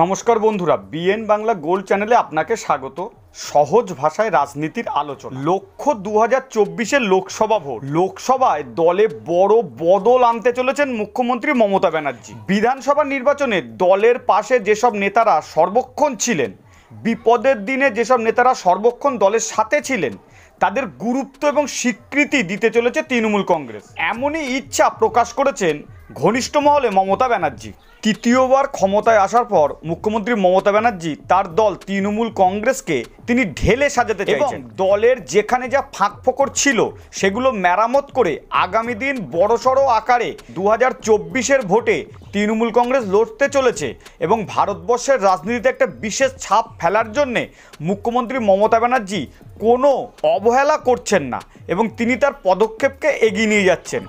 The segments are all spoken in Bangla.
নমস্কার বন্ধুরা বিএন বাংলা গোল্ড চ্যানেলে আপনাকে স্বাগত সহজ ভাষায় রাজনীতির আলোচনা লক্ষ্য দু হাজার চব্বিশের লোকসভা ভোট লোকসভায় দলে বড় বদল আনতে চলেছেন মুখ্যমন্ত্রী মমতা ব্যানার্জি বিধানসভা নির্বাচনে দলের পাশে যেসব নেতারা সর্বক্ষণ ছিলেন বিপদের দিনে যেসব নেতারা সর্বক্ষণ দলের সাথে ছিলেন তাদের গুরুত্ব এবং স্বীকৃতি দিতে চলেছে তৃণমূল কংগ্রেস এমনই ইচ্ছা প্রকাশ করেছেন ঘনিষ্ঠ মহলে মমতা ব্যানার্জি তৃতীয়বার ক্ষমতায় আসার পর মুখ্যমন্ত্রী মমতা ব্যানার্জি তার দল তৃণমূল কংগ্রেসকে তিনি ঢেলে সাজাতে চাইছেন দলের যেখানে যা ফাঁক ফোকর ছিল সেগুলো মেরামত করে আগামী দিন বড়সড় আকারে দু হাজার ভোটে তৃণমূল কংগ্রেস লড়তে চলেছে এবং ভারতবর্ষের রাজনীতিতে একটা বিশেষ ছাপ ফেলার জন্যে মুখ্যমন্ত্রী মমতা ব্যানার্জি কোনো অবহেলা করছেন না এবং তিনি তার পদক্ষেপকে এগিয়ে নিয়ে যাচ্ছেন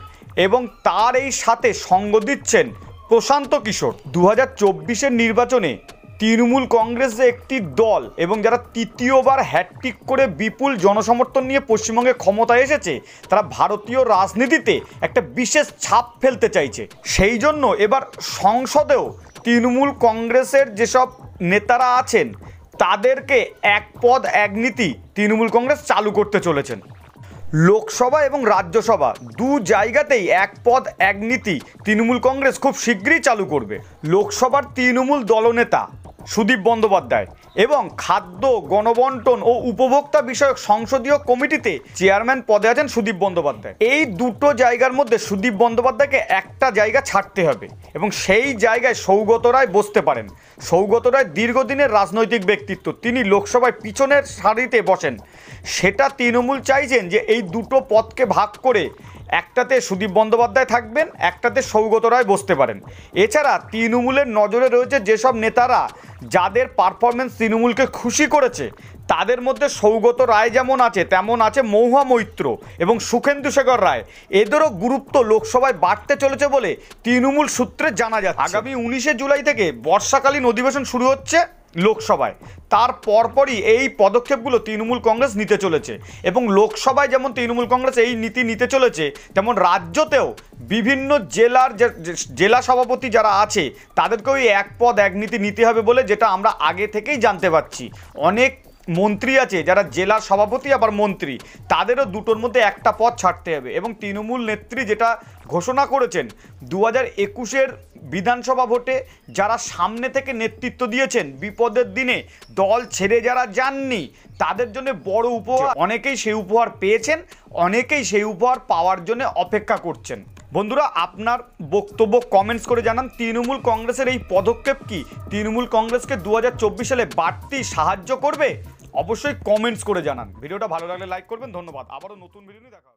এবং তার এই সাথে সঙ্গ দিচ্ছেন প্রশান্ত কিশোর দু হাজার নির্বাচনে তৃণমূল কংগ্রেসে একটি দল এবং যারা তৃতীয়বার হ্যাটটিক করে বিপুল জনসমর্থন নিয়ে পশ্চিমবঙ্গে ক্ষমতায় এসেছে তারা ভারতীয় রাজনীতিতে একটা বিশেষ ছাপ ফেলতে চাইছে সেই জন্য এবার সংসদেও তৃণমূল কংগ্রেসের যেসব নেতারা আছেন তাদেরকে এক পদ এক নীতি তৃণমূল কংগ্রেস চালু করতে চলেছেন লোকসভা এবং রাজ্যসভা দু জায়গাতেই এক পদ এক নীতি তৃণমূল কংগ্রেস খুব শীঘ্রই চালু করবে লোকসভার তৃণমূল দলনেতা সুদীপ বন্দ্যোপাধ্যায় এবং খাদ্য গণবন্টন ও উপভোক্তা বিষয়ক সংসদীয় কমিটিতে চেয়ারম্যান পদে আছেন সুদীপ বন্দ্যোপাধ্যায় এই দুটো জায়গার মধ্যে সুদীপ বন্দ্যোপাধ্যায়কে একটা জায়গা ছাড়তে হবে এবং সেই জায়গায় সৌগত রায় বসতে পারেন সৌগত রায় দীর্ঘদিনের রাজনৈতিক ব্যক্তিত্ব তিনি লোকসভায় পিছনের সারিতে বসেন সেটা তৃণমূল চাইছেন যে এই দুটো পদকে ভাগ করে একটাতে সুদীপ বন্দ্যোপাধ্যায় থাকবেন একটাতে সৌগত রায় বসতে পারেন এছাড়া তৃণমূলের নজরে রয়েছে যেসব নেতারা যাদের পারফরমেন্স তৃণমূলকে খুশি করেছে তাদের মধ্যে সৌগত রায় যেমন আছে তেমন আছে মৌহা মৈত্র এবং সুখেন্দু শেখর রায় এদেরও গুরুত্ব লোকসভায় বাড়তে চলেছে বলে তৃণমূল সূত্রে জানা যাচ্ছে আগামী উনিশে জুলাই থেকে বর্ষাকালীন অধিবেশন শুরু হচ্ছে লোকসভায় তার পরপরই এই পদক্ষেপগুলো তৃণমূল কংগ্রেস নিতে চলেছে এবং লোকসভায় যেমন তৃণমূল কংগ্রেস এই নীতি নিতে চলেছে তেমন রাজ্যতেও বিভিন্ন জেলার জেলা সভাপতি যারা আছে তাদেরকেও এই এক পদ এক নীতি নিতে হবে বলে যেটা আমরা আগে থেকেই জানতে পারছি অনেক মন্ত্রী আছে যারা জেলার সভাপতি আবার মন্ত্রী তাদেরও দুটোর মধ্যে একটা পদ ছাড়তে হবে এবং তৃণমূল নেত্রী যেটা ঘোষণা করেছেন দু হাজার একুশের বিধানসভা ভোটে যারা সামনে থেকে নেতৃত্ব দিয়েছেন বিপদের দিনে দল ছেড়ে যারা যাননি তাদের জন্য বড় উপহার অনেকেই সেই উপহার পেয়েছেন অনেকেই সেই উপহার পাওয়ার জন্য অপেক্ষা করছেন বন্ধুরা আপনার বক্তব্য কমেন্টস করে জানান তৃণমূল কংগ্রেসের এই পদক্ষেপ কি তৃণমূল কংগ্রেসকে দু সালে বাড়তি সাহায্য করবে অবশ্যই কমেন্টস করে জানান ভিডিওটা ভালো লাগলে লাইক করবেন ধন্যবাদ আবারও নতুন ভিডিও নিয়ে দেখা